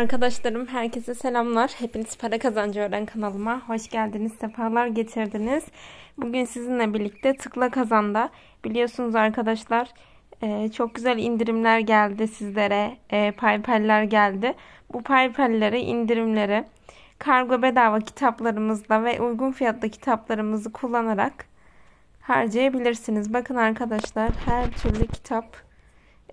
Arkadaşlarım herkese selamlar. Hepiniz Para Kazancı Öğren kanalıma hoş geldiniz, sefalar getirdiniz. Bugün sizinle birlikte Tıkla Kazan'da biliyorsunuz arkadaşlar e, çok güzel indirimler geldi sizlere, e, paypeller geldi. Bu paypelleri, indirimleri kargo bedava kitaplarımızla ve uygun fiyatlı kitaplarımızı kullanarak harcayabilirsiniz. Bakın arkadaşlar her türlü kitap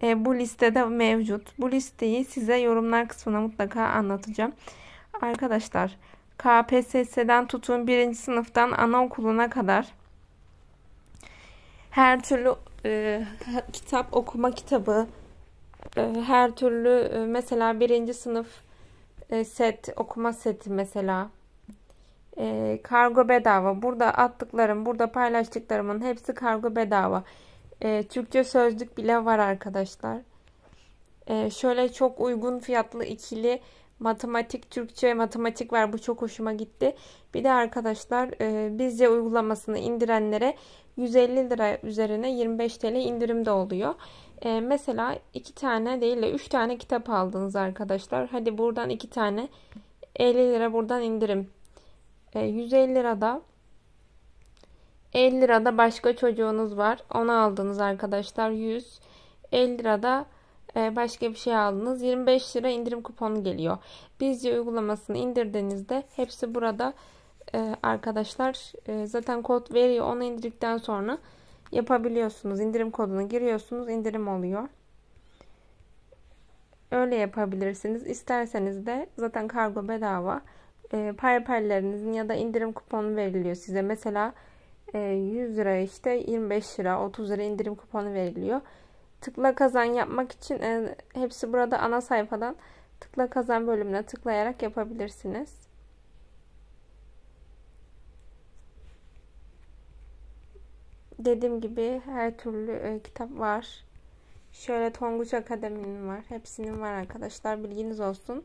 e, bu listede mevcut. Bu listeyi size yorumlar kısmına mutlaka anlatacağım. Arkadaşlar KPSS'den tutun birinci sınıftan anaokuluna kadar her türlü e, kitap okuma kitabı e, her türlü e, mesela birinci sınıf e, set okuma seti mesela e, kargo bedava burada attıklarım burada paylaştıklarımın hepsi kargo bedava e, Türkçe sözlük bile var arkadaşlar. E, şöyle çok uygun fiyatlı ikili matematik, Türkçe matematik var. Bu çok hoşuma gitti. Bir de arkadaşlar e, Bizce uygulamasını indirenlere 150 lira üzerine 25 TL indirim de oluyor. E, mesela iki tane değil de üç tane kitap aldınız arkadaşlar. Hadi buradan iki tane 50 lira buradan indirim. E, 150 lirada 50 lirada başka çocuğunuz var. Onu aldınız arkadaşlar 100. 50 lirada e, başka bir şey aldınız. 25 lira indirim kuponu geliyor. Bizce uygulamasını indirdiğinizde hepsi burada e, arkadaşlar. E, zaten kod veriyor. Onu indirdikten sonra yapabiliyorsunuz. İndirim kodunu giriyorsunuz. indirim oluyor. Öyle yapabilirsiniz. İsterseniz de zaten kargo bedava. Parpallerinizin ya da indirim kuponu veriliyor size. Mesela 100 ee, lira işte 25 lira 30 lira indirim kuponu veriliyor. Tıkla kazan yapmak için e, hepsi burada ana sayfadan tıkla kazan bölümüne tıklayarak yapabilirsiniz. Dediğim gibi her türlü e, kitap var. Şöyle Tonguç Akademi'nin var. Hepsinin var arkadaşlar. Bilginiz olsun.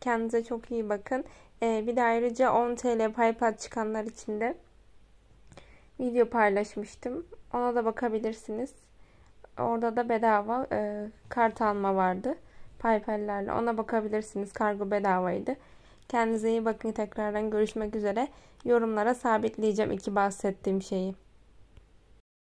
Kendinize çok iyi bakın. E, bir de ayrıca 10 TL PayPal çıkanlar için de video paylaşmıştım. Ona da bakabilirsiniz. Orada da bedava e, kart alma vardı. PayPal'lerle ona bakabilirsiniz. Kargo bedavaydı. Kendinize iyi bakın. Tekrardan görüşmek üzere. Yorumlara sabitleyeceğim iki bahsettiğim şeyi.